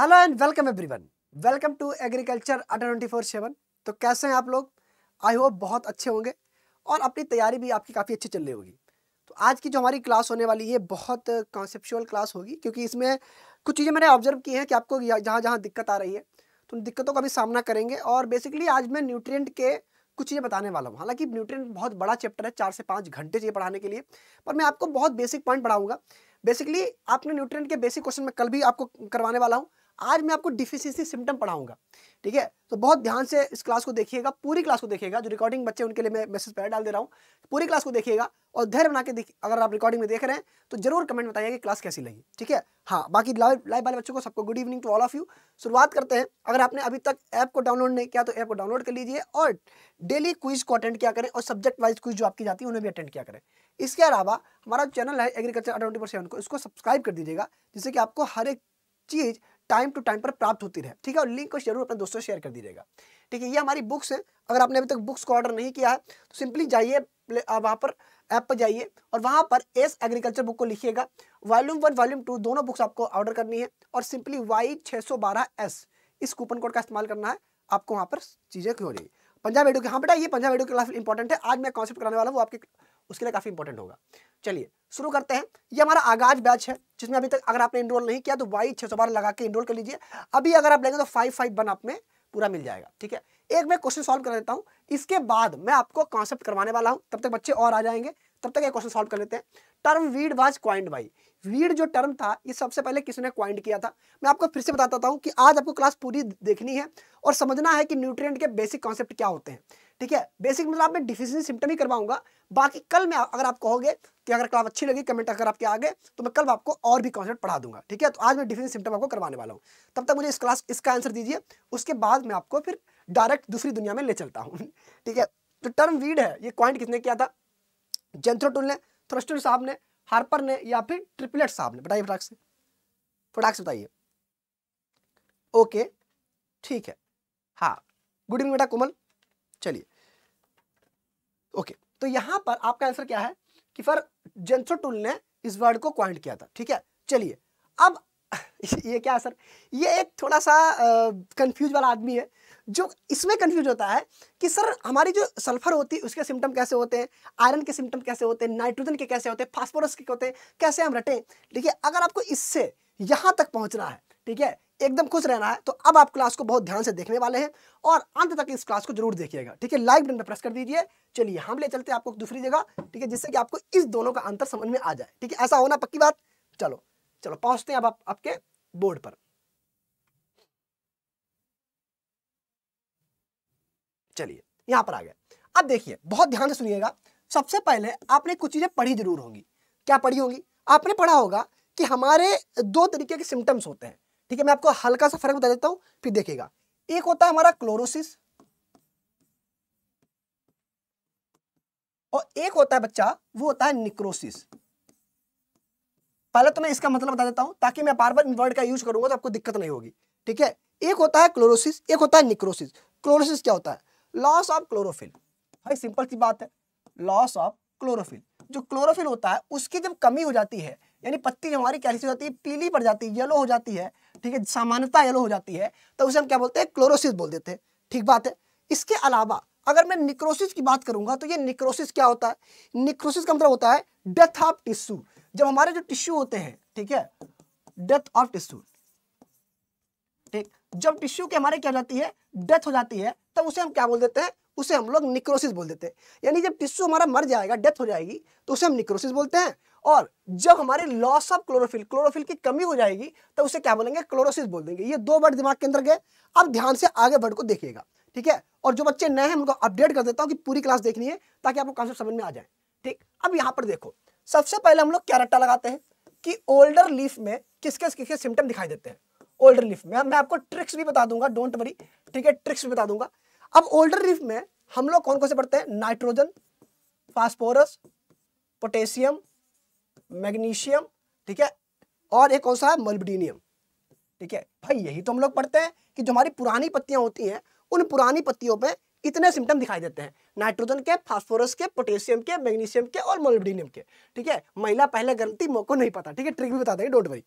hello and welcome everyone welcome to agriculture अटर twenty four seven तो कैसे हैं आप लोग आई होप बहुत अच्छे होंगे और अपनी तैयारी भी आपकी काफ़ी अच्छी चल रही होगी तो आज की जो हमारी क्लास होने वाली है बहुत कॉन्सेप्चुअल क्लास होगी क्योंकि इसमें कुछ चीज़ें मैंने ऑब्जर्व की हैं कि आपको जहाँ जहाँ दिक्कत आ रही है तो उन दिक्कतों का भी सामना करेंगे और बेसिकली आज मैं न्यूट्रियट के कुछ चीज़ें बताने वाला हूँ हालांकि न्यूट्रिएंट बहुत बड़ा चैप्टर है चार से पाँच घंटे चाहिए पढ़ाने के लिए पर मैं आपको बहुत बेसिक पॉइंट पढ़ाऊँगा बेसिकली आपने न्यूट्रिएंट के बेसिक क्वेश्चन में कल भी आपको करवाने वाला हूँ आज मैं आपको डिफिशियंसी सिम्टम पढ़ाऊंगा ठीक है तो बहुत ध्यान से इस क्लास को देखिएगा पूरी क्लास को देखिएगा जो रिकॉर्डिंग बच्चे उनके लिए मैं मैसेज पहले डाल दे रहा हूँ पूरी क्लास को देखिएगा और धैर्य बना के अगर आप रिकॉर्डिंग में देख रहे हैं तो जरूर कमेंट बताइए कि क्लास कैसी लगी ठीक है हाँ बाकी लाइव लाइव वाले बच्चों को सबको good evening to all of you शुरुआत करते हैं अगर आपने अभी तक ऐप को डाउनलोड नहीं किया तो ऐप को डाउनलोड कर लीजिए और डेली क्विज को अटेंड किया करें और सब्जेक्ट वाइज क्विज जो आपकी जाती है उन्हें भी अटेंड किया करें इसके अलावा हमारा चैनल है एग्रीकल्चर ट्वेंटी को इसको सब्सक्राइब कर दीजिएगा जिससे कि आपको हर एक चीज़ टाइम टू टाइम पर प्राप्त होती रहे ठीक है और लिंक को जरूर अपने दोस्तों शेयर कर दीजिएगा ठीक है ये हमारी बुक्स है अगर आपने अभी तक बुक्स को ऑर्डर नहीं किया है तो सिंपली जाइए वहाँ पर ऐप पर जाइए और वहाँ पर एस एग्रीकल्चर बुक को लिखिएगा वॉल्यूम वन वॉल्यूम टू दोनों बुक्स आपको ऑर्डर करनी है और सिंपली वाई छः सौ बारह एस इस कूपन कोड का इस्तेमाल करना है आपको वहाँ पर चीज़ें हो रही है पंजाब एडो के हाँ बेटा ये पंजाब एडो के क्लास इंपॉर्टेंट है आज मैं कॉन्सेप्ट कराने वाला हूँ आपके उसके लिए काफ़ी इंपॉर्टेंट होगा चलिए शुरू करते हैं ये हमारा आगाज बैच है जिसमें अभी तक अगर आपने इनरोल नहीं किया तो वाई छह सौ बारह लगा के इनरोल कर लीजिए अभी अगर आप लेंगे तो फाइव फाइव वन आप में पूरा मिल जाएगा ठीक है एक मैं क्वेश्चन सॉल्व कर देता हूँ इसके बाद मैं आपको कॉन्सेप्ट करवाने वाला हूँ तब तक बच्चे और आ जाएंगे तब तक ये क्वेश्चन सॉल्व कर लेते हैं term weed was coined by Reed जो टर्म था ये सबसे पहले किसने क्वाइंट किया था मैं आपको फिर से बताता हूँ कि आज आपको क्लास पूरी देखनी है और समझना है कि न्यूट्रिएंट के बेसिक कॉन्सेप्ट क्या होते हैं ठीक है बेसिक मतलब आप मैं डिफिशियंसी सिम्टम ही करवाऊंगा बाकी कल मैं अगर आप कहोगे कि अगर क्लास अच्छी लगी कमेंट अगर आपके आगे तो मैं कल आपको और भी कॉन्सेप्ट पढ़ा दूंगा ठीक है तो आज मैं डिफिशियंसी सिम्टम आपको करवाने वाला हूँ तब तक मुझे इस क्लास इसका आंसर दीजिए उसके बाद मैं आपको फिर डायरेक्ट दूसरी दुनिया में ले चलता हूँ ठीक है तो टर्म वीड है ये क्वाइंट किसने किया था जेंथ्रोटुल ने थ्रस्टुल साहब ने हार्पर ने या फिर ट्रिपलेट साहब ने बताइए फटाक से फटाक से बताइए ओके ठीक है हाँ गुड इवनिंग बेटा कोमल चलिए ओके तो यहां पर आपका आंसर क्या है कि फिर जेंसो टूल ने इस वर्ड को क्वाइंट किया था ठीक है चलिए अब ये क्या सर ये एक थोड़ा सा कंफ्यूज वाला आदमी है जो इसमें कंफ्यूज होता है कि सर हमारी जो सल्फर होती है उसके सिम्टम कैसे होते हैं आयरन के सिम्टम कैसे होते हैं नाइट्रोजन के कैसे होते हैं फास्फोरस के होते हैं कैसे हम रटें ठीक है अगर आपको इससे यहाँ तक पहुँचना है ठीक है एकदम खुश रहना है तो अब आप क्लास को बहुत ध्यान से देखने वाले हैं और अंत तक इस क्लास को जरूर देखिएगा ठीक है लाइक बटन पर प्रेस कर दीजिए चलिए हम ले चलते हैं आपको दूसरी जगह ठीक है जिससे कि आपको इस दोनों का अंतर समझ में आ जाए ठीक है ऐसा होना पक्की बात चलो चलो पहुंचते हैं अब आप, आपके बोर्ड पर चलिए यहाँ पर आ गए अब देखिए बहुत ध्यान से सुनिएगा सबसे पहले आपने कुछ चीज़ें पढ़ी जरूर होंगी क्या पढ़ी होंगी आपने पढ़ा होगा कि हमारे दो तरीके के सिम्टम्स होते हैं ठीक है मैं आपको हल्का सा फर्क बता देता हूँ फिर देखिएगा एक होता है हमारा क्लोरोसिस और एक होता है बच्चा वो होता है निक्रोसिस पहले तो मैं इसका मतलब बता देता हूं ताकि मैं बार बार इन वर्ड का यूज करूंगा तो आपको दिक्कत नहीं होगी ठीक है एक होता है क्लोरोसिस एक होता है निक्रोसिस क्लोरोसिस क्या होता है लॉस ऑफ क्लोरोफिल भाई सिंपल सी बात है लॉस ऑफ क्लोरोफिल जो क्लोरोफिल होता है उसकी जब कमी हो जाती है यानी पत्ती हमारी कैसी हो जाती है पीली पड़ जाती है येलो हो जाती है ठीक है सामान्यता येलो हो जाती है तो उसे हम क्या बोलते हैं क्लोरोसिस बोल देते हैं ठीक बात है इसके अलावा अगर मैं निक्रोसिस की बात करूंगा तो ये निक्रोसिस क्या होता है निक्रोसिस का मतलब होता है डेथ ऑफ टिश्यू जब हमारे जो टिश्यू होते हैं ठीक है डेथ ऑफ टिश्यू जब टिश्यू की हमारे क्या हो जाती है डेथ हो जाती है तब उसे हम क्या बोल देते हैं उसे हम लोग निक्रोसिस बोल देते हैं यानी जब टिश्यू हमारा मर जाएगा डेथ हो जाएगी तो उसे हम निक्रोसिस बोलते हैं और जब हमारे लॉस ऑफ क्लोरोफिल क्लोरोफिल की कमी हो जाएगी तो उसे क्या बोलेंगे क्लोरोसिस बोल देंगे ये दो वर्ड दिमाग के अंदर गए अब ध्यान से आगे वर्ड को देखिएगा ठीक है और जो बच्चे नए हैं उनको अपडेट कर देता हूँ कि पूरी क्लास देखनी है ताकि आपको कॉन्सेप्ट समझ में आ जाए ठीक अब यहाँ पर देखो सबसे पहले हम लोग क्या रट्टा लगाते हैं कि ओल्डर लीफ में किसके किसके सिम्टम दिखाई देते हैं ओल्डर लीफ में मैं आपको ट्रिक्स भी बता दूंगा डोंट वरी ठीक है ट्रिक्स भी बता दूंगा अब ओल्डर लीफ में हम लोग कौन कौन से पढ़ते हैं नाइट्रोजन फास्फोरस पोटेशियम मैग्नीशियम ठीक है और एक कौन सा है मोलिब्डिनियम ठीक है भाई यही तो हम लोग पढ़ते हैं कि जो हमारी पुरानी पत्तियां होती हैं उन पुरानी पत्तियों पे इतने सिम्टम दिखाई देते हैं नाइट्रोजन के फास्फोरस के पोटेशियम के मैग्नीशियम के और मोलिब्डिनियम के ठीक है महिला पहले गलती मौको नहीं पता ठीक है ट्रिक भी बता देंगे डोंट वरी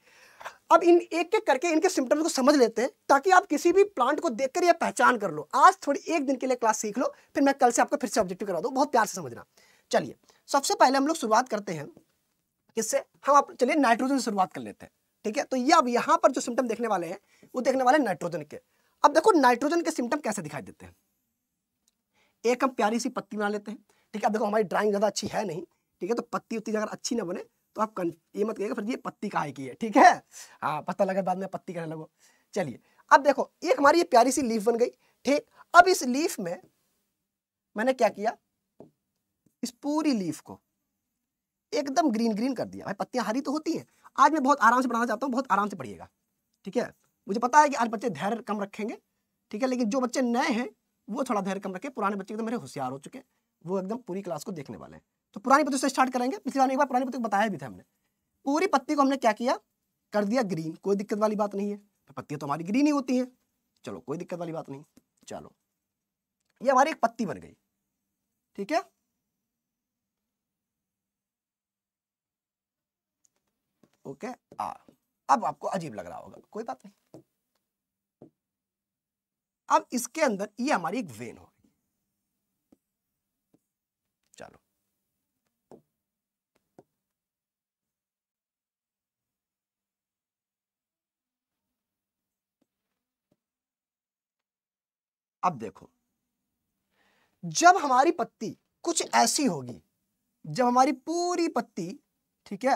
अब इन एक एक करके इनके सिम्टम्स को समझ लेते हैं ताकि आप किसी भी प्लांट को देखकर या पहचान कर लो आज थोड़ी एक दिन के लिए क्लास सीख लो फिर मैं कल से आपको फिर से ऑब्जेक्टिव करा दूँ बहुत प्यार से समझना चलिए सबसे पहले हम लोग शुरुआत करते हैं किससे हम आप चलिए नाइट्रोजन से शुरुआत कर लेते हैं ठीक है तो ये अब यहाँ पर जो सिम्टम देखने वाले हैं वो देखने वाले नाइट्रोजन के अब देखो नाइट्रोजन के सिम्टम कैसे दिखाई देते हैं एक हम प्यारी सी पत्ती बना लेते हैं ठीक है अब देखो हमारी ड्राइंग ज़्यादा अच्छी है नहीं ठीक है तो पत्ती उत्ती अगर अच्छी ना बने तो आप ये मत कहिएगा फिर ये पत्ती काहे की है ठीक है हाँ पता लगा बाद में पत्ती कहने लगो चलिए अब देखो एक हमारी ये प्यारी सी लीफ बन गई ठीक अब इस लीफ में मैंने क्या किया इस पूरी लीफ को एकदम ग्रीन ग्रीन कर दिया भाई पत्तियां हरी तो होती हैं आज मैं बहुत आराम से पढ़ाना चाहता हूँ बहुत आराम से पढ़िएगा ठीक है मुझे पता है कि आज बच्चे धैर्य कम रखेंगे ठीक है लेकिन जो बच्चे नए हैं वो थोड़ा धैर्य कम रखें पुराने बच्चे तो मेरे होशियार हो चुके हैं वो एकदम पूरी क्लास को देखने वाले हैं तो पुरानी पत्ती से स्टार्ट करेंगे पिछली बार एक बार पुरानी पत्ती को बताया भी था हमने पूरी पत्ती को हमने क्या किया कर दिया ग्रीन कोई दिक्कत वाली बात नहीं है तो पत्तियां तो हमारी ग्रीन ही होती हैं चलो कोई दिक्कत वाली बात नहीं चलो ये हमारी एक पत्ती बन गई ठीक है ओके आ अब आपको अजीब लग रहा होगा कोई बात नहीं अब इसके अंदर ये हमारी एक वेन हो अब देखो जब हमारी पत्ती कुछ ऐसी होगी जब हमारी पूरी पत्ती ठीक है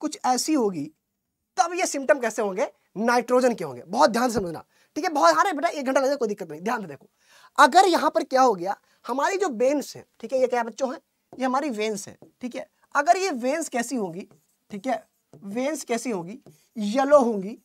कुछ ऐसी होगी तब ये सिम्टम कैसे होंगे नाइट्रोजन के होंगे बहुत ध्यान से समझना ठीक है बहुत हारे बेटा एक घंटा लगे कोई दिक्कत नहीं ध्यान देखो अगर यहां पर क्या हो गया हमारी जो वेन्स है ठीक है ये क्या बच्चों है ये हमारी वेन्स है ठीक है अगर ये वेन्स कैसी होगी ठीक है वेन्स कैसी होगी येलो होंगी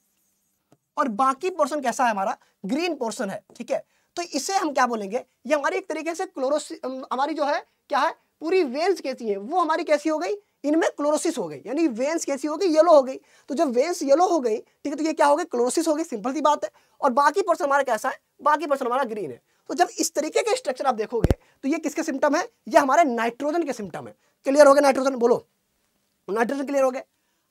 और बाकी पोर्सन कैसा है हमारा ग्रीन पोर्सन है ठीक है तो इसे हम क्या बोलेंगे ये हमारी एक तरीके से क्लोरोसिस हमारी जो है क्या है पूरी वेन्स कैसी है वो हमारी कैसी हो गई इनमें क्लोरोसिस हो गई यानी वेन्स कैसी हो गई येलो हो गई तो जब वेन्स येलो हो गई ठीक है तो ये क्या हो गई क्लोरोसिस हो गई सिंपल सी बात है और बाकी पोर्सन हमारा कैसा है बाकी पोर्सन हमारा ग्रीन है तो जब इस तरीके के स्ट्रक्चर आप देखोगे तो ये किसके सिम्टम है ये हमारे नाइट्रोजन के सिम्टम है क्लियर हो गए नाइट्रोजन बोलो नाइट्रोजन क्लियर हो गए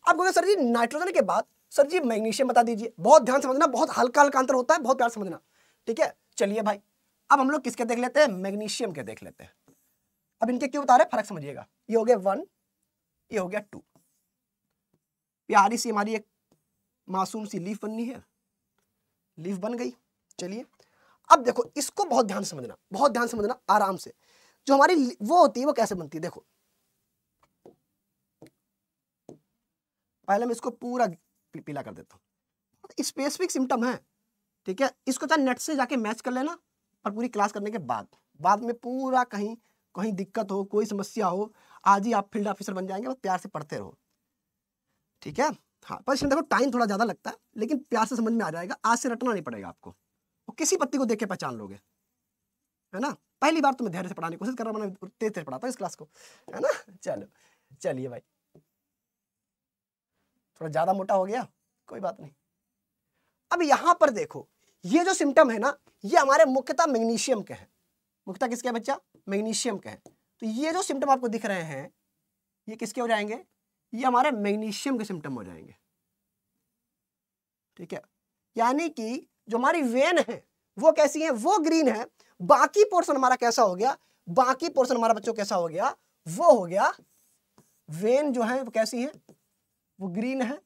आप बोलो सर जी नाइट्रोजन के बाद सर जी मैग्नीशियम बता दीजिए बहुत ध्यान समझना बहुत हल्का हल्का अंतर होता है बहुत प्यार समझना ठीक है चलिए भाई अब हम लोग किसके देख लेते हैं मैग्नीशियम के देख लेते हैं अब इनके क्यों बता रहे फर्क समझिएगा ये हो गया वन ये हो गया टू प्यारी सी हमारी एक मासूम सी लीफ बननी है लीफ बन गई चलिए अब देखो इसको बहुत ध्यान समझना बहुत ध्यान समझना आराम से जो हमारी वो होती है वो कैसे बनती है देखो पहले हम इसको पूरा पीला कर देता हूँ स्पेसिफिक सिम्टम है ठीक है इसको चाहे नेट से जाके मैच कर लेना और पूरी क्लास करने के बाद बाद में पूरा कहीं कहीं दिक्कत हो कोई समस्या हो आज ही आप फील्ड ऑफिसर बन जाएंगे बस प्यार से पढ़ते रहो ठीक है हाँ पर इसमें देखो टाइम थोड़ा ज़्यादा लगता है लेकिन प्यार से समझ में आ जाएगा आज से रटना नहीं पड़ेगा आपको और किसी पत्ती को देख के पहचान लोगे है ना पहली बार तुम्हें धैर्य से पढ़ाने की कोशिश कर रहा हूँ मैंने तेज तेज पढ़ाता हूँ इस क्लास को है ना चलो चलिए भाई थोड़ा ज़्यादा मोटा हो गया कोई बात नहीं अब यहां पर देखो ये जो सिम्टम है ना ये हमारे मुख्यतः मैग्नीशियम के हैं मुख्यतः किसके बच्चा मैग्नीशियम के हैं तो ये जो सिम्टम आपको दिख रहे हैं ये किसके हो जाएंगे ये हमारे मैग्नीशियम के सिम्टम हो जाएंगे ठीक है यानी कि जो हमारी वेन है वो कैसी है वो ग्रीन है बाकी पोर्शन हमारा कैसा हो गया बाकी पोर्शन हमारा बच्चों कैसा हो गया वो हो गया वेन जो है वो कैसी है वो ग्रीन है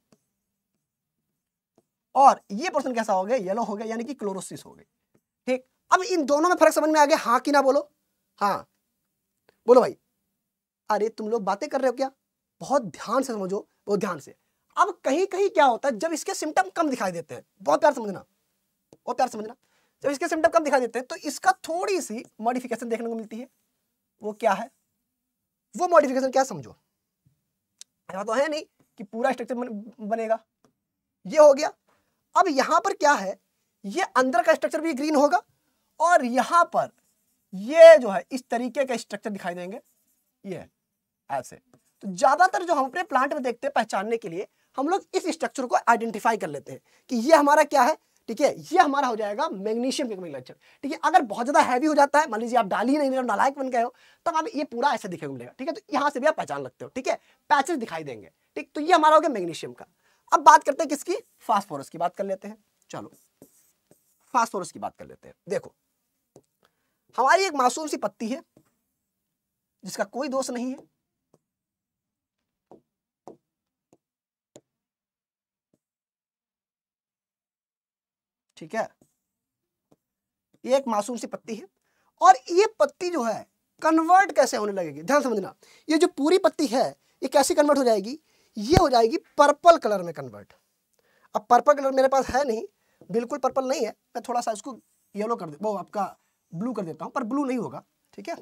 और ये पर्सन कैसा हो गया येलो हो गया यानी कि क्लोरोसिस हो गई ठीक अब इन दोनों में फर्क समझ में आ गया हाँ कि ना बोलो हाँ बोलो भाई अरे तुम लोग बातें कर रहे हो क्या बहुत ध्यान से समझो बहुत ध्यान से अब कहीं कहीं क्या होता है जब इसके सिम्टम कम दिखाई देते हैं बहुत प्यार समझना बहुत प्यार समझना जब इसके सिम्टम कम दिखाई देते हैं तो इसका थोड़ी सी मॉडिफिकेशन देखने को मिलती है वो क्या है वो मॉडिफिकेशन क्या समझो ऐसा तो है नहीं कि पूरा स्ट्रक्चर बनेगा ये हो गया अब यहां पर क्या है ये अंदर का स्ट्रक्चर भी ग्रीन होगा और यहां पर ये जो है इस तरीके का स्ट्रक्चर दिखाई देंगे ये ऐसे तो ज़्यादातर जो हम अपने प्लांट में देखते हैं पहचानने के लिए हम लोग इस स्ट्रक्चर को आइडेंटिफाई कर लेते हैं कि ये हमारा क्या है ठीक है ये हमारा हो जाएगा मैग्नीशियम के लक्षण ठीक है अगर बहुत ज्यादा हैवी हो जाता है मान लीजिए आप डाल ही नहीं रहे नालायक बन गए हो तब आप ये पूरा ऐसे दिखे मिलेगा ठीक है तो यहाँ से भी आप पहचान लगते हो ठीक है पैचेस दिखाई देंगे ठीक तो ये हमारा हो गया मैग्नीशियम का अब बात करते हैं किसकी फास्फोरस की बात कर लेते हैं चलो फास्फोरस की बात कर लेते हैं देखो हमारी एक मासूम सी पत्ती है जिसका कोई दोष नहीं है ठीक है ये एक मासूम सी पत्ती है और ये पत्ती जो है कन्वर्ट कैसे होने लगेगी ध्यान समझना ये जो पूरी पत्ती है ये कैसे कन्वर्ट हो जाएगी ये हो जाएगी पर्पल कलर में कन्वर्ट अब पर्पल कलर मेरे पास है नहीं बिल्कुल पर्पल नहीं है मैं थोड़ा सा इसको येलो कर दे वो आपका ब्लू कर देता हूँ पर ब्लू नहीं होगा ठीक है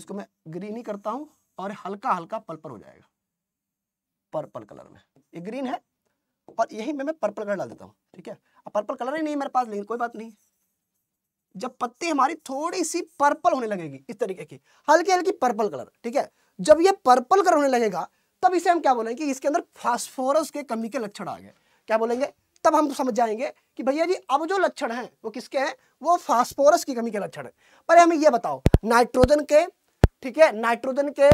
इसको मैं ग्रीन ही करता हूँ और हल्का हल्का पर्पल हो जाएगा पर्पल कलर में ये ग्रीन है और यही मैं मैं पर्पल कलर डाल देता हूँ ठीक है अब पर्पल कलर ही नहीं मेरे पास लेकिन कोई बात नहीं जब पत्ती हमारी थोड़ी सी पर्पल होने लगेगी इस तरीके की हल्की हल्की पर्पल कलर ठीक है जब ये पर्पल कलर होने लगेगा तब इसे हम क्या बोलेंगे कि इसके अंदर फास्फोरस के कमी के लक्षण आ गए क्या बोलेंगे तब हम समझ जाएंगे कि भैया जी अब जो लक्षण हैं वो किसके हैं वो फास्फोरस की कमी के लक्षण है पर हमें ये बताओ नाइट्रोजन के ठीक है नाइट्रोजन के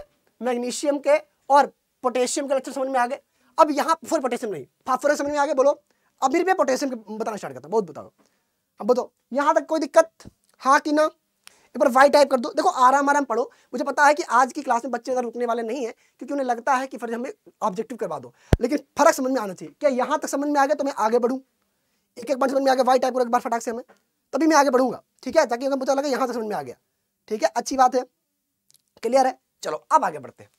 मैग्नीशियम के और पोटेशियम के लक्षण समझ में आ गए अब यहाँ फोर पोटेशियम नहीं फॉस्फोरस समझ में आगे बोलो अब फिर मैं पोटेशियम बताना स्टार्ट करता हूँ बहुत बताओ अब बताओ यहाँ तक कोई दिक्कत हाँ कि ना एक बार वाई टाइप कर दो देखो आराम आराम पढ़ो मुझे पता है कि आज की क्लास में बच्चे अगर रुकने वाले नहीं है क्योंकि उन्हें लगता है कि फिर हमें ऑब्जेक्टिव करवा दो लेकिन फर्क समझ में आना चाहिए क्या यहाँ तक समझ में आ गया तो मैं आगे बढ़ूँ एक एक बार समझ में आ गया वाई टाइप करो एक बार फटाक से हमें तभी मैं आगे बढ़ूंगा ठीक है ताकि अगर मुझे लगे यहाँ तक समझ में आ गया ठीक है अच्छी बात है क्लियर है चलो अब आगे बढ़ते हैं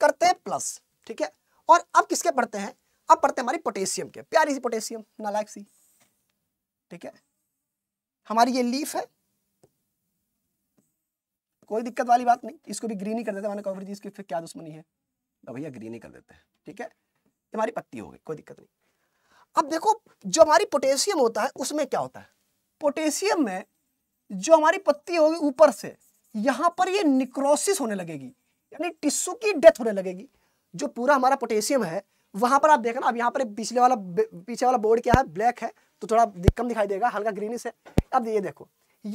करते हैं प्लस ठीक है और अब किसके पढ़ते हैं अब पढ़ते हैं हमारी पोटेशियम के प्यारी सी पोटेशियम नालायक सी ठीक है हमारी ये लीफ है कोई दिक्कत वाली बात नहीं इसको भी ग्रीन ही कर देते मैंने कहा फिर क्या दुश्मनी है भैया ग्रीन ही कर देते हैं ठीक है हमारी पत्ती हो गई कोई दिक्कत नहीं अब देखो जो हमारी पोटेशियम होता है उसमें क्या होता है पोटेशियम में जो हमारी पत्ती होगी ऊपर से यहां पर ये निक्रोसिस होने लगेगी यानी टिश्यू की डेथ होने लगेगी जो पूरा हमारा पोटेशियम है वहाँ पर आप देखना अब यहाँ पर पिछले वाला पीछे वाला बोर्ड क्या है ब्लैक है तो थोड़ा कम दिखाई देगा हल्का ग्रीनिश है अब ये देखो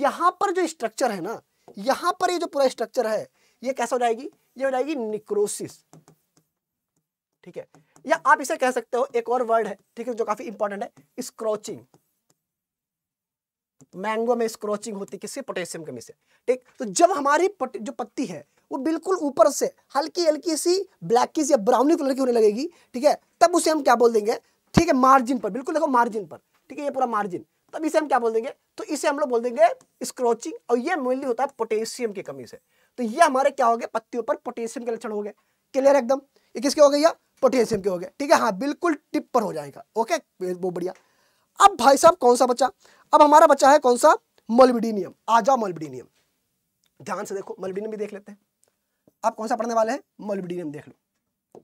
यहाँ पर जो स्ट्रक्चर है ना यहाँ पर ये जो पूरा स्ट्रक्चर है ये कैसा हो जाएगी ये हो जाएगी निक्रोसिस ठीक है या आप इसे कह सकते हो एक और वर्ड है ठीक है जो काफी इंपॉर्टेंट है स्क्रोचिंग मैंगो में स्क्रोचिंग होती है किससे पोटेशियम कमी से ठीक तो जब हमारी जो पत्ती है वो बिल्कुल ऊपर से हल्की हल्की सी ब्लैकिस या ब्राउनी कलर की होने लगेगी ठीक है तब उसे हम क्या बोल देंगे ठीक है मार्जिन पर बिल्कुल देखो मार्जिन पर ठीक है ये पूरा मार्जिन तब इसे हम क्या बोल देंगे तो इसे हम लोग बोल देंगे स्क्रोचिंग और ये मेनली होता है पोटेशियम की कमी से तो ये हमारे क्या हो गए पत्तियों पर पोटेशियम के लक्षण हो गए क्लियर एकदम ये किसके हो गए या पोटेशियम के हो गए ठीक है हाँ बिल्कुल टिप पर हो जाएगा ओके बहुत बढ़िया अब भाई साहब कौन सा बच्चा अब हमारा बच्चा है कौन सा मोलबिडीनियम आजा मोलबिडीनियम ध्यान से देखो मोलबिडीनियम भी देख लेते हैं आप कौन सा पढ़ने वाले हैं मोलिबिडियम देख लो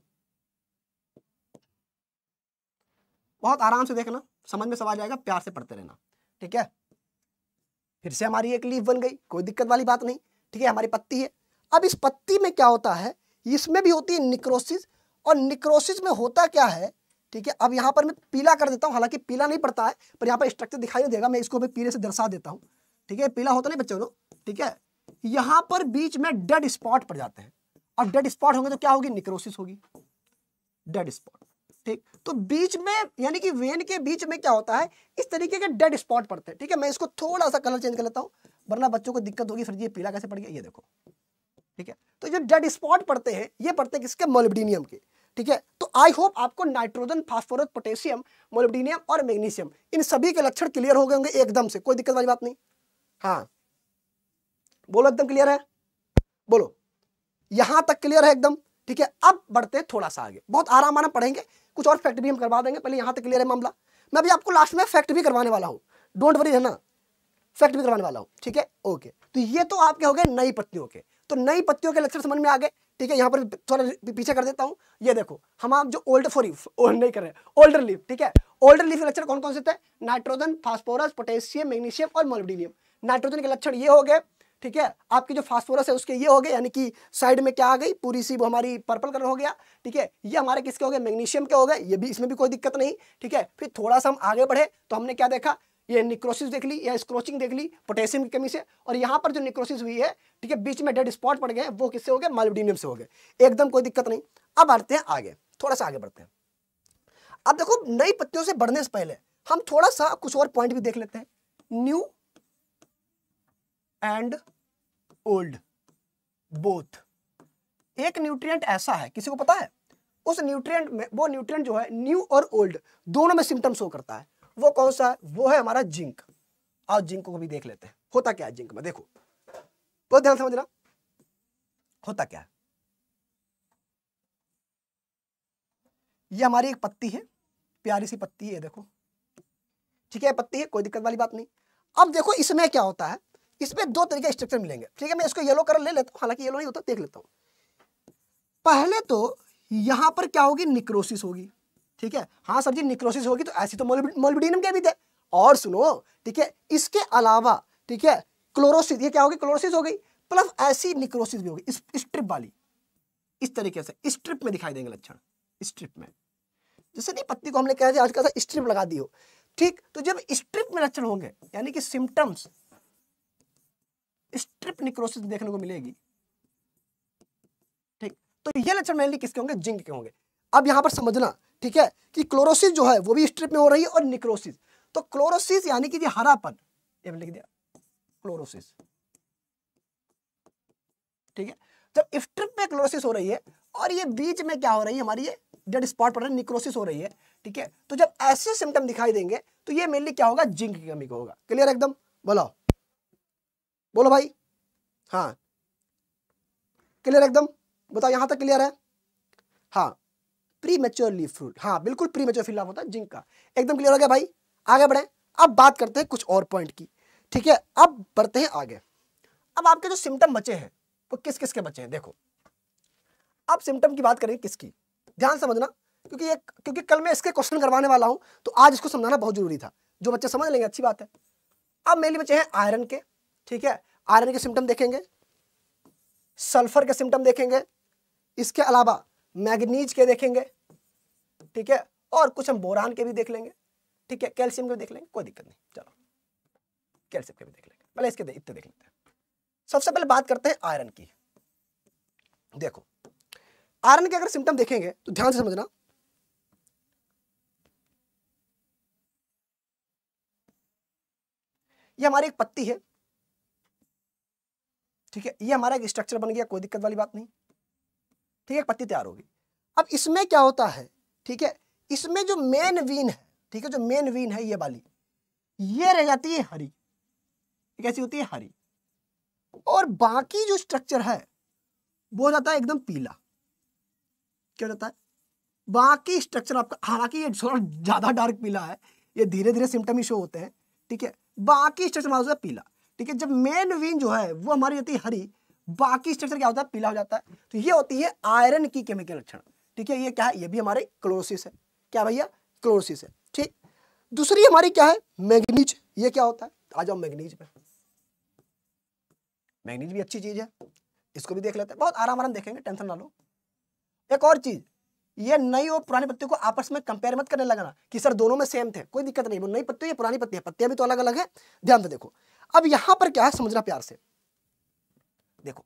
बहुत आराम से देखना समझ में सब आ जाएगा प्यार से पढ़ते रहना ठीक है फिर से हमारी एक लीव बन गई कोई दिक्कत वाली बात नहीं ठीक है हमारी पत्ती है अब इस पत्ती में क्या होता है इसमें भी होती है निक्रोसिस और निक्रोसिस में होता क्या है ठीक है अब यहाँ पर मैं पीला कर देता हूँ हालांकि पीला नहीं पड़ता है पर यहाँ पर स्ट्रक्चर दिखाई देगा मैं इसको भी पीले से दर्शा देता हूँ ठीक है पीला होता नहीं बच्चों ठीक है यहां पर बीच में डेड स्पॉट पड़ जाते हैं और डेड स्पॉट होंगे तो क्या होगी निक्रोसिस होगी डेड स्पॉट ठीक तो बीच में यानी कि वेन के बीच में क्या होता है इस तरीके के डेड स्पॉट पड़ते हैं ठीक है मैं इसको थोड़ा सा कलर चेंज कर लेता हूं वरना बच्चों को दिक्कत होगी फिर ये पीला कैसे पड़ गया ये देखो ठीक है तो जो डेड स्पॉट पड़ते हैं ये पड़ते हैं किसके मोलिब्डिनियम के ठीक है तो आई होप आपको नाइट्रोजन फास्फोरस पोटेशियम मोलिब्डिनियम और मैग्नीशियम इन सभी के लक्षण क्लियर हो गए होंगे एकदम से कोई दिक्कत वाली बात नहीं हाँ बोलो एकदम क्लियर है बोलो यहां तक क्लियर है एकदम ठीक है अब बढ़ते थोड़ा सा आगे बहुत आराम आराम पढ़ेंगे कुछ और फैक्ट भी हम करवा देंगे पहले यहां तक क्लियर है मामला मैं अभी आपको लास्ट में फैक्ट भी करवाने वाला हूँ डोंट वरी ना फैक्ट भी करवाने वाला हूँ ठीक है ओके तो ये तो आपके हो गए नई पत्तियों के तो नई पत्तियों के लक्षण समझ में आ गए ठीक है यहाँ पर थोड़ा पीछे कर देता हूँ ये देखो हम आप जो ओल्ड फॉर नहीं कर रहे ओल्डर लिफ ठीक है ओल्डर लिफ के लक्षण कौन कौन से थे नाइट्रोजन फास्फोरस पोटेशियम मैग्नीशियम और मोलिडीनियम नाइट्रोजन के लक्षण ये हो गए ठीक है आपकी जो फास्फोरस है उसके ये हो गए यानी कि साइड में क्या आ गई पूरी सी वो हमारी पर्पल कलर हो गया ठीक है ये हमारे किसके हो गए मैग्नीशियम के हो गए ये भी इसमें भी कोई दिक्कत नहीं ठीक है फिर थोड़ा सा हम आगे बढ़े तो हमने क्या देखा ये निक्रोसिस देख ली या स्क्रोचिंग देख ली पोटेशियम की कमी से और यहाँ पर जो निक्रोसिस हुई है ठीक है बीच में डेड स्पॉट पड़ गए वो किससे हो गए मालिबडीनियम से हो गए एकदम कोई दिक्कत नहीं अब बढ़ते हैं आगे थोड़ा सा आगे बढ़ते हैं अब देखो नई पत्तियों से बढ़ने से पहले हम थोड़ा सा कुछ और पॉइंट भी देख लेते हैं न्यू एंड ओल्ड बोथ एक न्यूट्रिएंट ऐसा है किसी को पता है उस न्यूट्रिएंट में वो न्यूट्रिएंट जो है न्यू और ओल्ड दोनों में सिम्टम शो करता है वो कौन सा है वो है हमारा जिंक आज जिंक को भी देख लेते हैं होता क्या है जिंक में देखो बहुत ध्यान समझना होता क्या है ये हमारी एक पत्ती है प्यारी सी पत्ती है देखो ठीक है पत्ती है कोई दिक्कत वाली बात नहीं अब देखो इसमें क्या होता है इसमें दो तरीके स्ट्रक्चर मिलेंगे ठीक है मैं इसको येलो कलर ले लेता हूँ हालांकि येलो नहीं होता देख लेता हूँ पहले तो यहाँ पर क्या होगी निक्रोसिस होगी ठीक है हाँ सर जी निक्रोसिस होगी तो ऐसी तो मोलबिडिनम के भी थे और सुनो ठीक है इसके अलावा ठीक है क्लोरोसिस ये क्या होगी क्लोरोसिस हो गई प्लस ऐसी निक्रोसिस भी होगी इस स्ट्रिप वाली इस तरीके से स्ट्रिप में दिखाई देंगे लक्षण स्ट्रिप में जैसे नहीं पत्ती को हमने कहा आज का स्ट्रिप लगा दी हो ठीक तो जब स्ट्रिप में लक्षण होंगे यानी कि सिम्टम्स स्ट्रिप निक्रोसिस देखने को मिलेगी ठीक तो ये लक्षण मेनली किसके होंगे जिंक के होंगे अब यहां पर समझना ठीक है कि क्लोरोसिस जो है वो भी स्ट्रिप में हो रही है और निक्रोसिस तो क्लोरोसिस यानी कि हरापन लिख दिया क्लोरोसिस ठीक है जब स्ट्रिप में क्लोरोसिस हो रही है और ये बीच में क्या हो रही है हमारी ये डेड स्पॉट पर निक्रोसिस हो रही है ठीक है तो जब ऐसे सिम्टम दिखाई देंगे तो ये मेनली क्या होगा जिंक की कमी का होगा क्लियर एकदम बोलाओ बोलो भाई हाँ क्लियर एकदम बताओ यहां तक क्लियर है हाँ प्री मेच्योर लीफ फ्रूट हाँ बिल्कुल प्री मेच्योर फ्रूट होता है जिंक का एकदम क्लियर हो गया भाई आगे बढ़े अब बात करते हैं कुछ और पॉइंट की ठीक है अब बढ़ते हैं आगे अब आपके जो सिम्टम बचे हैं वो तो किस किस के बचे हैं देखो अब सिम्टम की बात करेंगे किसकी ध्यान समझना क्योंकि ये क्योंकि कल मैं इसके क्वेश्चन करवाने वाला हूं तो आज इसको समझाना बहुत जरूरी था जो बच्चे समझ लेंगे अच्छी बात है अब मेरे बच्चे हैं आयरन के ठीक है आयरन के सिम्टम देखेंगे सल्फर के सिम्टम देखेंगे इसके अलावा मैग्नीज के देखेंगे ठीक है और कुछ हम बोरान के भी देख लेंगे ठीक है कैल्शियम के भी देख लेंगे कोई दिक्कत नहीं चलो कैल्शियम के भी देख लेंगे पहले इसके इतने देख लेते हैं सबसे पहले बात करते हैं आयरन की देखो आयरन के अगर सिम्टम देखेंगे तो ध्यान से समझना ये हमारी एक पत्ती है ठीक है ये हमारा एक स्ट्रक्चर बन गया कोई दिक्कत वाली बात नहीं ठीक है पत्ती तैयार होगी अब इसमें क्या होता है ठीक है इसमें जो मेन वीन है ठीक है जो मेन वीन है ये वाली ये रह जाती है हरी कैसी होती है हरी और बाकी जो स्ट्रक्चर है वो जाता है एकदम पीला क्या जाता है बाकी स्ट्रक्चर आपका हालांकि ये थोड़ा ज्यादा डार्क पीला है ये धीरे धीरे सिम्टम ही शो होते हैं ठीक है बाकी स्ट्रक्चर हमारा पीला ठीक है जब मेन वीन जो है वो हमारी होती है हरी बाकी स्ट्रक्चर क्या होता है पीला हो जाता है तो ये होती है आयरन की केमिकल लक्षण ठीक है ये क्या है ये भी हमारे क्लोरोसिस है क्या भैया क्लोरोसिस है ठीक दूसरी हमारी क्या है मैग्नीज ये क्या होता है आ जाओ मैग्नीज पे मैग्नीज भी अच्छी चीज है इसको भी देख लेते हैं बहुत आराम आराम देखेंगे टेंशन ना लो एक और चीज ये नई और पुरानी पत्तियों को आपस में कंपेयर मत करने लगाना कि सर दोनों में सेम थे कोई दिक्कत नहीं वो नई पत्ती है पुरानी पत्ती है पत्तियां भी तो अलग अलग है ध्यान से देखो अब यहां पर क्या है समझना प्यार से देखो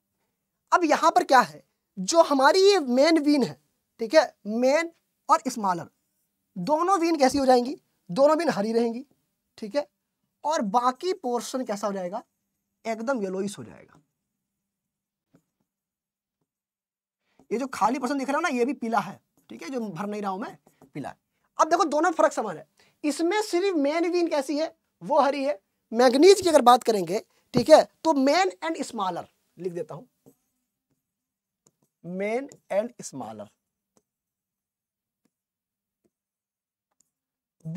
अब यहां पर क्या है जो हमारी ये मेन वीन है ठीक है मेन और स्मॉलर दोनों वीन कैसी हो जाएंगी दोनों वीन हरी रहेंगी ठीक है और बाकी पोर्शन कैसा हो जाएगा एकदम येलोइस हो जाएगा ये जो खाली पोर्शन दिख रहा है ना ये भी पीला है ठीक है जो भर नहीं रहा हूं मैं पीला अब देखो दोनों फर्क समान है इसमें सिर्फ मेनवीन कैसी है वो हरी है मैग्नीज की अगर बात करेंगे ठीक है तो मेन एंड स्मॉलर लिख देता हूं main and smaller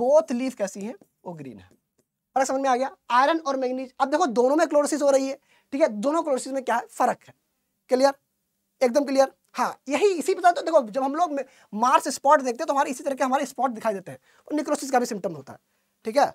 both leaf कैसी है वो ग्रीन है फर्क समझ में आ गया आयरन और मैग्नीज अब देखो दोनों में क्लोरोसिस हो रही है ठीक है दोनों क्लोरोसिस में क्या है फर्क है क्लियर एकदम क्लियर हाँ यही इसी प्रकार तो देखो जब हम लोग मार्स स्पॉट देखते हैं तो हमारे इसी तरह के हमारे स्पॉट दिखाई देते हैं निक्रोसिस का भी सिम्टम होता है ठीक है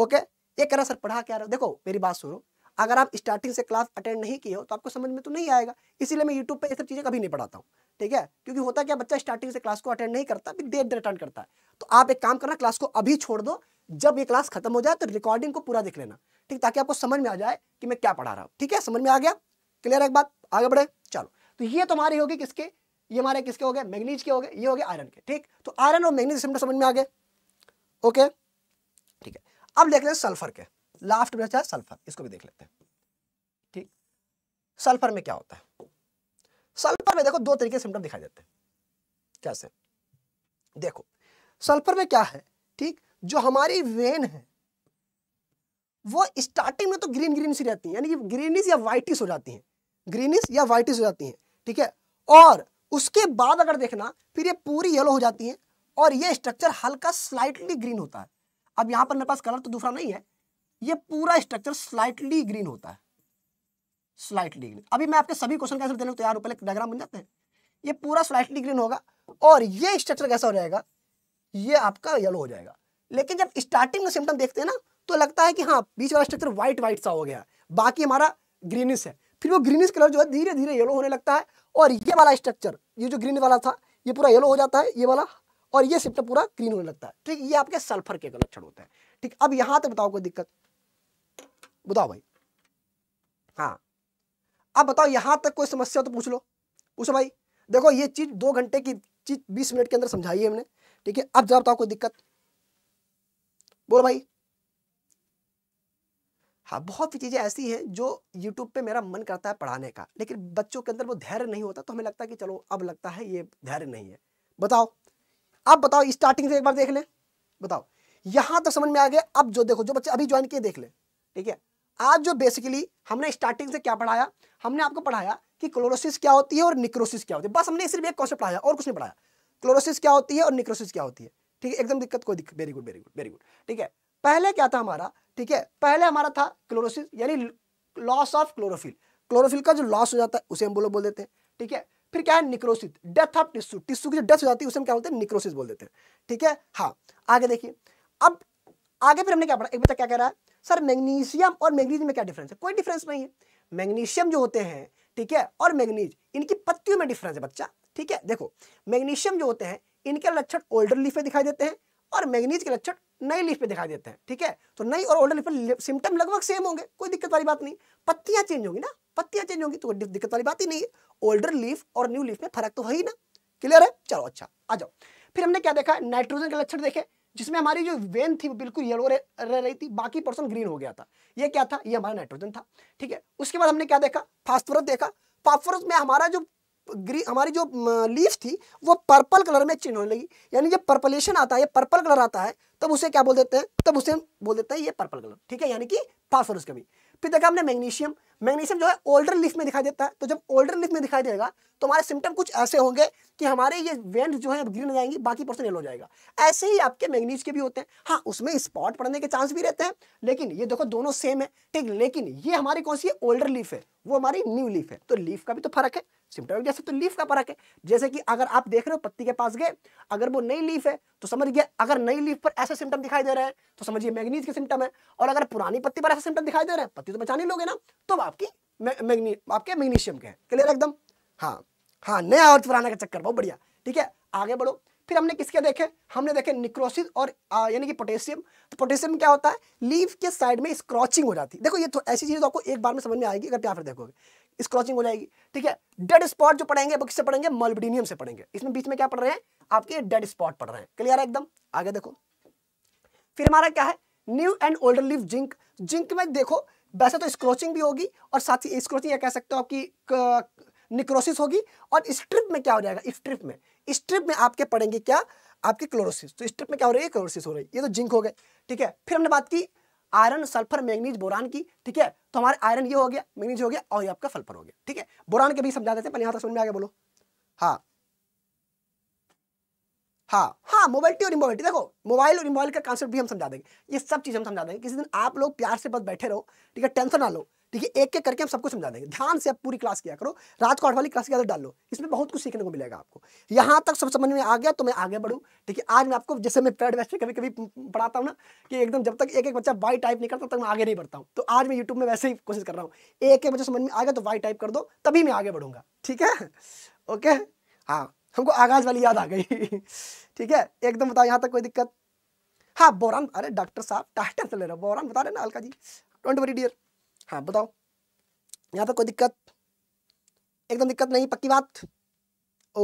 ओके ये कह रहा सर पढ़ा क्या रहा देखो मेरी बात सुनो अगर आप स्टार्टिंग से क्लास अटेंड नहीं किए हो तो आपको समझ में तो नहीं आएगा इसीलिए मैं यूट्यूब पर ये सब चीज़ें कभी नहीं पढ़ाता हूँ ठीक है क्योंकि होता क्या बच्चा स्टार्टिंग से क्लास को अटेंड नहीं करता फिर देर देर अटेंड करता है तो आप एक काम करना क्लास को अभी छोड़ दो जब ये क्लास खत्म हो जाए तो रिकॉर्डिंग को पूरा देख लेना ठीक ताकि आपको समझ में आ जाए कि मैं क्या पढ़ा रहा हूँ ठीक है समझ में आ गया क्लियर है एक बात आगे बढ़े चलो तो ये तो हमारे हो गए किसके ये हमारे किसके हो गए मैग्नीज के हो गए ये हो गए आयरन के ठीक तो आयरन और मैग्नीज सिम्टम तो समझ में आ गए ओके ठीक है अब देख हैं सल्फर के लास्ट में चाहे सल्फर इसको भी देख लेते हैं ठीक सल्फर में क्या होता है सल्फर में देखो दो तरीके के सिम्टम दिखाई देते हैं कैसे देखो सल्फर में क्या है ठीक जो हमारी वेन है वो स्टार्टिंग में तो ग्रीन ग्रीन सी रहती है यानी कि ग्रीनिस या व्हाइटिस हो जाती है ग्रीनिस या वाइटिस हो जाती है ठीक है और उसके बाद अगर देखना फिर ये पूरी येलो हो जाती है और ये स्ट्रक्चर हल्का स्लाइटली ग्रीन होता है अब यहाँ पर मेरे पास कलर तो दूसरा नहीं है ये पूरा स्ट्रक्चर स्लाइटली ग्रीन होता है स्लाइटली ग्रीन अभी मैं आपके सभी क्वेश्चन का आंसर देने को तैयार हूं पहले डायग्राम बन जाते हैं ये पूरा स्लाइटली ग्रीन होगा और ये स्ट्रक्चर कैसा हो जाएगा ये आपका येलो हो जाएगा लेकिन जब स्टार्टिंग में सिम्टम देखते हैं ना तो लगता है कि हाँ बीच वाला स्ट्रक्चर व्हाइट व्हाइट सा हो गया बाकी हमारा ग्रीनिश है फिर वो ग्रीनिश कलर जो है धीरे धीरे येलो होने लगता है और ये वाला स्ट्रक्चर ये जो ग्रीन वाला था ये पूरा येलो हो जाता है ये वाला और ये सिप्टा पूरा ग्रीन होने लगता है ठीक ये आपके सल्फर के लक्षण होते हैं ठीक अब यहां तक बताओ कोई दिक्कत बताओ भाई हाँ अब बताओ यहां तक कोई समस्या तो पूछ लो पूछो भाई देखो ये चीज दो घंटे की चीज बीस मिनट के अंदर समझाई है हमने ठीक है अब जरा बताओ कोई दिक्कत बोलो भाई हाँ बहुत सी चीज़ें ऐसी हैं जो YouTube पे मेरा मन करता है पढ़ाने का लेकिन बच्चों के अंदर वो धैर्य नहीं होता तो हमें लगता है कि चलो अब लगता है ये धैर्य नहीं है बताओ अब बताओ स्टार्टिंग से एक बार देख लें बताओ यहाँ तक तो समझ में आ गया अब जो देखो जो बच्चे अभी ज्वाइन किए देख लें ठीक है आज जो बेसिकली हमने स्टार्टिंग से क्या पढ़ाया हमने आपको पढ़ाया कि क्लोरोसिस क्या होती है और निक्रोसिस क्या होती है बस हमने सिर्फ एक कॉन्सेप्ट पढ़ाया और कुछ नहीं पढ़ाया क्लोरोसिस क्या होती है और निक्रोसिस क्या होती है ठीक है एकदम दिक्कत कोई दिक्कत very good very good very good ठीक है पहले क्या था हमारा ठीक है पहले हमारा था क्लोरोसिस यानी लॉस ऑफ क्लोरोफिल क्लोरोफिल का जो लॉस हो जाता है उसे हम बोलो बोल देते हैं ठीक है फिर क्या है necrosis death of tissue tissue की जो डेथ हो जाती है उसे हम क्या बोलते हैं निक्रोसिस बोल देते हैं ठीक है हाँ आगे देखिए अब आगे फिर हमने क्या पढ़ा एक बच्चा क्या कह रहा है सर मैग्नीशियम और मैग्नीज में क्या डिफरेंस है कोई डिफरेंस नहीं है मैग्नीशियम जो होते हैं ठीक है और मैग्नीज इनकी पत्तियों में डिफरेंस है बच्चा ठीक है देखो मैग्नीशियम जो होते हैं इनके लक्षण ओल्डर लीफ में दिखाई देते हैं और मैग्नीज के लक्षण नई लीफ पे दिखाई देते हैं ठीक है तो नई और ओल्डर लीफ पर सिम्टम लगभग सेम होंगे कोई दिक्कत वाली बात नहीं पत्तियां चेंज होंगी ना पत्तियां चेंज होंगी तो दिक्कत वाली बात ही नहीं है ओल्डर लीफ और न्यू लीफ में फर्क तो है ही ना क्लियर है चलो अच्छा आ जाओ फिर हमने क्या देखा नाइट्रोजन के लक्षण देखे जिसमें हमारी जो वेन थी वो बिल्कुल येलो रह, रह रही थी बाकी पोर्सन ग्रीन हो गया था ये क्या था ये हमारा नाइट्रोजन था ठीक है उसके बाद हमने क्या देखा फास्फोरस देखा फास्फोरस में हमारा जो हमारी जो लीफ थी वो पर्पल कलर में चेंज होने लगी यानी जब पर्पलेशन आता है पर्पल कलर आता है तब उसे क्या बोल देते हैं तब उसे बोल देते हैं ये पर्पल कलर ठीक है यानी कि फॉस्फोरस कमी फिर देखा हमने मैग्नीशियम मैग्नीशियम जो है ओल्डर लिफ में दिखाई देता है तो जब ओल्डर लिफ्ट में दिखाई देगा तो हमारे सिम्टम कुछ ऐसे होंगे कि हमारे ये वेंट जो है ग्रीन हो जाएंगी बाकी पर्सन येलो हो जाएगा ऐसे ही आपके मैग्नीज के भी होते हैं हाँ उसमें स्पॉट पड़ने के चांस भी रहते हैं लेकिन ये देखो दोनों सेम है ठीक लेकिन ये हमारी कौन सी है ओल्डर लीफ है वो हमारी न्यू लीफ है तो लीफ का भी तो फर्क है सिम्टम जैसे तो लीफ का फर्क है जैसे कि अगर आप देख रहे हो पत्ती के पास गए अगर वो नई लीफ है तो समझ गया अगर नई लीफ पर ऐसे सिम्टम दिखाई दे रहे हैं तो समझिए मैग्नीज के सिम्टम है और अगर पुरानी पत्ती पर ऐसे सिम्टम दिखाई दे रहे हैं पत्ती तो बचाने लोगे ना तो आपकी मैग्नी आपके मैग्नीशियम के हैं क्लियर एकदम हाँ हाँ नया अर्थ बनाने का चक्कर बहुत बढ़िया ठीक है आगे बढ़ो फिर हमने किसके देखे हमने देखे निक्रोसिस और यानी कि पोटेशियम तो पोटेशियम क्या होता है लीव के साइड में स्क्रॉचिंग हो जाती है देखो ये तो ऐसी चीज़ आपको एक बार में समझ में आएगी अगर फिर देखोगे स्क्रॉचिंग हो जाएगी ठीक है डेड स्पॉट जो पढ़ेंगे वो किससे पढ़ेंगे मल्बडीनियम से पढ़ेंगे इसमें बीच में क्या पढ़ रहे हैं आपके डेड स्पॉट पढ़ रहे हैं क्लियर है एकदम आगे देखो फिर हमारा क्या है new and older leave zinc zinc में देखो वैसे तो स्क्रोचिंग भी होगी और साथ ही स्क्रोचिंग कह सकते हो आपकी निक्रोसिस होगी और स्ट्रिप में क्या हो जाएगा स्ट्रिप में स्ट्रिप में आपके पड़ेंगे क्या आपके क्लोरोसिस तो स्ट्रिप में क्या हो रही है क्लोरोसिस हो रही है ये तो जिंक हो गए ठीक है फिर हमने बात की आयरन सल्फर मैग्नीज बोरान की ठीक है तो हमारे आयरन ये हो गया मैग्नीज हो गया और ये आपका सल्फर हो गया ठीक है बोरान के भी समझा देते हैं पहले यहाँ तक समझ में आ गया बोलो हाँ हाँ हाँ टी और टी देखो मोबाइल और इमोबाइल का कॉन्सेप्ट भी हम समझा देंगे ये सब चीज़ हम समझा देंगे किसी दिन आप लोग प्यार से बस बैठे रहो ठीक है टेंशन ना लो ठीक है एक एक करके हम सबको समझा देंगे ध्यान से आप पूरी क्लास किया करो रात को आठ वाली क्लास की आदत डाल लो इसमें बहुत कुछ सीखने को मिलेगा आपको यहाँ तक सब समझ में आ गया तो मैं आगे बढ़ूँ ठीक है आज मैं आपको जैसे मैं पैड वैसे कभी कभी पढ़ाता हूँ ना कि एकदम जब तक एक एक बच्चा वाई टाइप नहीं करता तब मैं आगे नहीं बढ़ता हूँ तो आज मैं यूट्यूब में वैसे ही कोशिश कर रहा हूँ एक एक बच्चा समझ में आ गया तो वाई टाइप कर दो तभी मैं आगे बढ़ूंगा ठीक है ओके हाँ हमको आगाज वाली याद आ गई ठीक है एकदम बताओ यहाँ तक कोई दिक्कत हाँ बोरान अरे डॉक्टर साहब टाइटन से ले रहे बोरान बता रहे ना Alka ji don't worry dear हाँ बताओ यहाँ तक कोई दिक्कत एकदम दिक्कत नहीं पक्की बात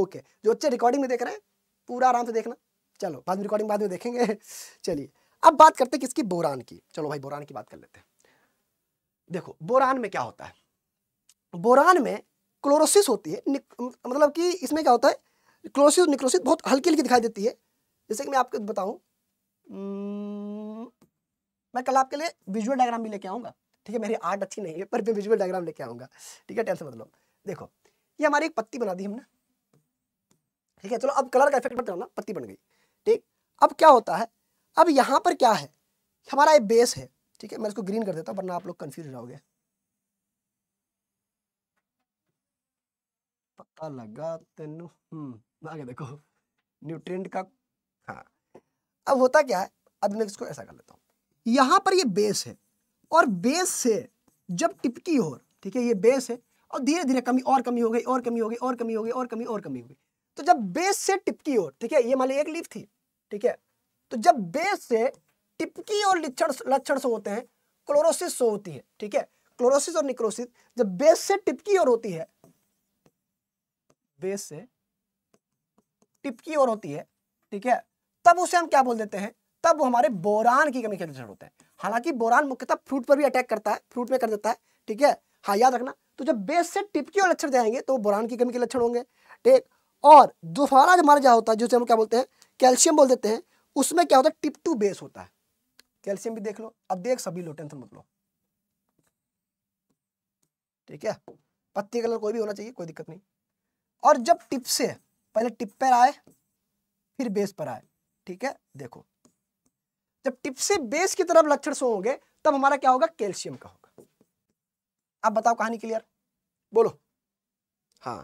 ओके जो अच्छे रिकॉर्डिंग में देख रहे हैं पूरा आराम से देखना चलो बाद में रिकॉर्डिंग बाद में देखेंगे चलिए अब बात करते हैं किसकी बोरान की चलो भाई बोरान की बात कर लेते हैं देखो बोरान में क्या होता है बोरान में क्लोरोसिस होती है मतलब कि इसमें क्या होता है क्लोसिस और निक्रोसिस बहुत हल्की हल्की दिखाई देती है जैसे कि मैं आपको बताऊं मैं कल आपके लिए विजुअल डायग्राम भी लेके आऊंगा ठीक है मेरी आर्ट अच्छी नहीं है पर मैं विजुअल डायग्राम लेके आऊंगा ठीक है टेंशन मतलब देखो ये हमारी एक पत्ती बना दी हमने ठीक है चलो अब कलर का इफेक्ट मत ना पत्ती बन गई ठीक अब क्या होता है अब यहाँ पर क्या है हमारा एक बेस है ठीक है मैं इसको ग्रीन कर देता हूँ वरना आप लोग कन्फ्यूज रहोगे पता लगा तेन हम्म आगे देखो न्यूट्रिएंट का हाँ अब होता क्या है अब मैं इसको ऐसा कर लेता हूँ यहाँ पर ये बेस है और बेस से जब टिपकी हो ठीक है ये बेस है और धीरे धीरे कमी और कमी हो गई और कमी हो गई और कमी हो गई और कमी और कमी हो गई तो जब बेस से टिपकी और ठीक है ये मान ली एक लीफ थी ठीक है तो जब बेस से टिपकी और लक्षण लक्षण सो होते हैं क्लोरोसिस सो होती है ठीक है क्लोरोसिस और निक्रोसिस जब बेस से टिपकी और होती है बेस से टिप की ओर होती है ठीक है तब उसे हम क्या बोल देते हैं तब वो हमारे बोरान की कमी के कंसर्न होते हैं हालांकि बोरान मुख्यतः फ्रूट पर भी अटैक करता है फ्रूट में कर देता है ठीक है हाँ याद रखना तो जब बेस से टिप की ओर लक्षण जाएंगे तो बोरान की कमी के लक्षण होंगे ठीक और दोबारा हमारा जहाँ होता है जिसे हम क्या बोलते हैं कैल्शियम बोल देते हैं उसमें क्या होता है टिप टू बेस होता है कैल्शियम भी देख लो अब देख सभी लो टेंशन मत लो ठीक है पत्ती कलर कोई भी होना चाहिए कोई दिक्कत नहीं और जब टिप से पहले टिप पर आए फिर बेस पर आए ठीक है देखो जब टिप से बेस की तरफ लक्षण शो होंगे तब हमारा क्या होगा कैल्शियम का होगा आप बताओ कहानी क्लियर बोलो हाँ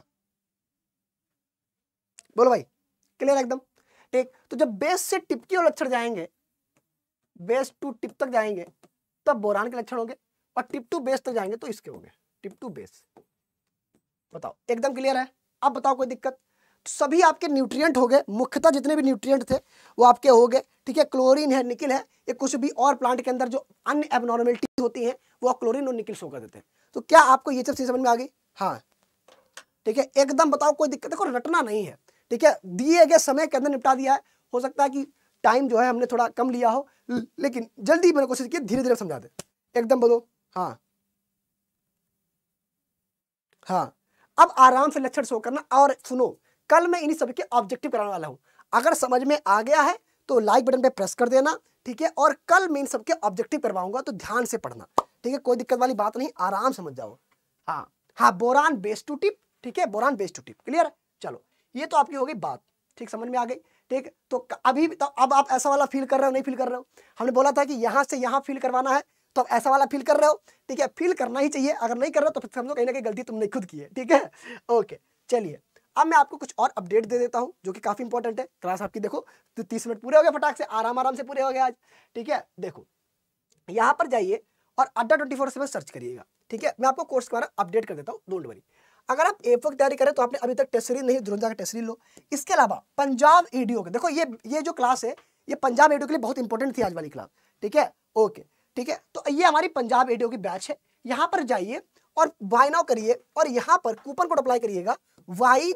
बोलो भाई क्लियर एकदम ठीक तो जब बेस से टिप की ओर लक्षण जाएंगे बेस टू टिप तक जाएंगे तब बोरान के लक्षण होंगे और टिप टू बेस तक जाएंगे तो इसके होंगे टिप टू बेस बताओ एकदम क्लियर है आप बताओ कोई दिक्कत सभी आपके न्यूट्रिएंट हो गए मुख्यतः जितने भी न्यूट्रिएंट थे वो आपके हो गए ठीक है क्लोरीन है निकिल है ये कुछ भी और प्लांट के अंदर जो अन्य एबनॉर्मेलिटी होती है वो क्लोरीन और निकिल शो कर देते हैं तो क्या आपको ये सब चीज़ समझ में आ गई हाँ ठीक है एकदम बताओ कोई दिक्कत देखो रटना नहीं है ठीक है दिए गए समय के अंदर निपटा दिया है हो सकता है कि टाइम जो है हमने थोड़ा कम लिया हो लेकिन जल्दी मैंने कोशिश की धीरे धीरे समझा दे एकदम बोलो हाँ हाँ अब आराम से लक्षण शो करना और सुनो कल मैं इन्हीं सभी के ऑब्जेक्टिव कराने वाला हूँ अगर समझ में आ गया है तो लाइक बटन पे प्रेस कर देना ठीक है और कल मैं इन सबके ऑब्जेक्टिव करवाऊंगा तो ध्यान से पढ़ना ठीक है कोई दिक्कत वाली बात नहीं आराम समझ जाओ हाँ हाँ बोरान बेस टू टिप ठीक है boron base to tip clear चलो ये तो आपकी हो गई बात ठीक समझ में आ गई ठीक तो अभी तो अब आप ऐसा वाला फील कर रहे हो नहीं फील कर रहे हो हमने बोला था कि यहाँ से यहाँ फील करवाना है तो आप ऐसा वाला फील कर रहे हो ठीक है फील करना ही चाहिए अगर नहीं कर रहे हो तो फिर समझो कहीं ना कहीं गलती तुमने खुद की है ठीक है ओके चलिए अब मैं आपको कुछ और अपडेट दे देता हूँ जो कि काफ़ी इंपॉर्टेंट है क्लास आपकी देखो तो तीस मिनट पूरे हो गए फटाक से आराम आराम से पूरे हो गए आज ठीक है देखो यहाँ पर जाइए और अड्डा ट्वेंटी फोर सेवन सर्च करिएगा ठीक है मैं आपको कोर्स के बारे में अपडेट कर देता हूँ डोंट वरी अगर आप एफ की तैयारी करें तो आपने अभी तक टेस्ट सीरीज नहीं दुरंजा का टेस्ट सीरीज लो इसके अलावा पंजाब ईडीओ के देखो ये ये जो क्लास है ये पंजाब ईडीओ के लिए बहुत इंपॉर्टेंट थी आज वाली क्लास ठीक है ओके ठीक है तो ये हमारी पंजाब ईडीओ की बैच है यहाँ पर जाइए और बाय नाउ करिए और यहाँ पर कूपन कोड अप्लाई करिएगा वाई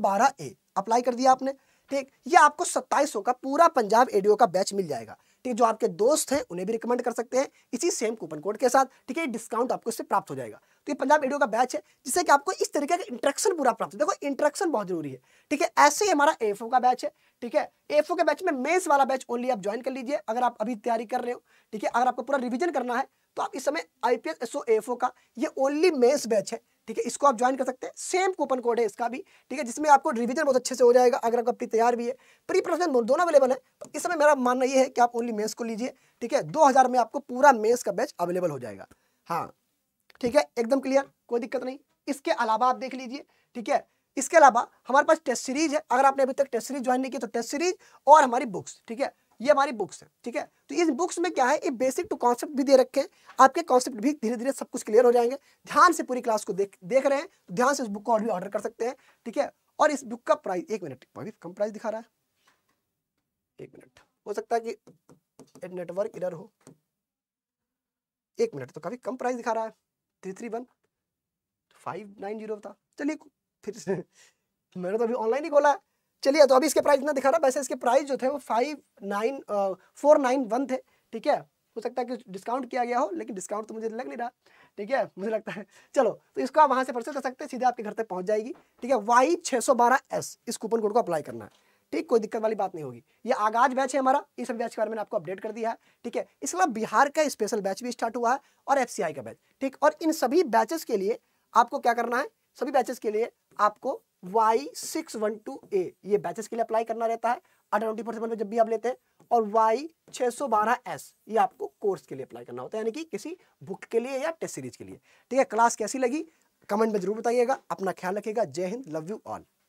बारह ए अप्लाई कर दिया आपने ठीक ये आपको 2700 का पूरा पंजाब एडियो का बैच मिल जाएगा ठीक जो आपके दोस्त हैं उन्हें भी रिकमेंड कर सकते हैं इसी सेम कूपन कोड के साथ ठीक है डिस्काउंट आपको इससे प्राप्त हो जाएगा तो ये पंजाब एडियो का बैच है जिससे कि आपको इस तरीके का इंट्रेक्शन पूरा प्राप्त हो देखो इंट्रेक्शन बहुत जरूरी है ठीक है ऐसे ही हमारा एफ का बैच है ठीक है एफ के बैच में मेन्स वाला बैच ओनली आप ज्वाइन कर लीजिए अगर आप अभी तैयारी कर रहे हो ठीक है अगर आपको पूरा रिविजन करना है तो आप इस समय आई पी एस का ये ओनली मेन्स बैच है ठीक है इसको आप ज्वाइन कर सकते हैं सेम कूपन कोड है इसका भी ठीक है जिसमें आपको रिविजन बहुत अच्छे से हो जाएगा अगर आपका प्री तैयार भी है प्री प्रोफेशन दोनों अवेलेबल है तो इस समय मेरा मानना यह है कि आप ओनली मेस को लीजिए ठीक है दो में आपको पूरा मेस का बैच अवेलेबल हो जाएगा हाँ ठीक है एकदम क्लियर कोई दिक्कत नहीं इसके अलावा आप देख लीजिए ठीक है इसके अलावा हमारे पास टेस्ट सीरीज है अगर आपने अभी तक टेस्ट सीरीज ज्वाइन नहीं की तो टेस्ट सीरीज और हमारी बुक्स ठीक है ये हमारी बुक्स है ठीक है तो इस बुक्स में क्या है ये बेसिक टू कॉन्सेप्ट भी दे रखे हैं आपके कॉन्सेप्ट भी धीरे धीरे सब कुछ क्लियर हो जाएंगे ध्यान से पूरी क्लास को देख देख रहे हैं तो ध्यान से इस बुक को और भी ऑर्डर कर सकते हैं ठीक है और इस बुक का प्राइस एक मिनट अभी कम प्राइस दिखा रहा है एक मिनट हो सकता है कि नेटवर्क इधर हो एक मिनट तो काफी कम प्राइस दिखा रहा है three three one five nine zero था चलिए फिर मैंने तो अभी ऑनलाइन ही खोला है चलिए तो अभी इसके प्राइस इतना दिखा रहा वैसे इसके प्राइस जो थे वो five nine four nine one थे ठीक है हो सकता है कि डिस्काउंट किया गया हो लेकिन डिस्काउंट तो मुझे लग नहीं रहा ठीक है मुझे लगता है चलो तो इसको आप वहाँ से परचेज कर सकते हैं सीधे आपके घर तक पहुँच जाएगी ठीक है वाई छः सौ बारह एस इस कूपन कोड को अप्लाई करना है ठीक कोई दिक्कत वाली बात नहीं होगी ये आगाज बैच है हमारा इस बैच के बारे में आपको अपडेट कर दिया है ठीक है इसके अलावा बिहार का स्पेशल बैच भी स्टार्ट हुआ है और एफ का बैच ठीक और इन सभी बैचेस के लिए आपको क्या करना है सभी बैचेस के लिए आपको Y six one two A ये बैचेस के लिए अप्लाई करना रहता है अठारह जब भी आप लेते हैं और वाई छह सौ बारह एस ये आपको कोर्स के लिए अप्लाई करना होता है यानी कि किसी बुक के लिए या टेस्ट सीरीज के लिए ठीक है क्लास कैसी लगी कमेंट में जरूर बताइएगा अपना ख्याल रखिएगा जय हिंद लव यू ऑल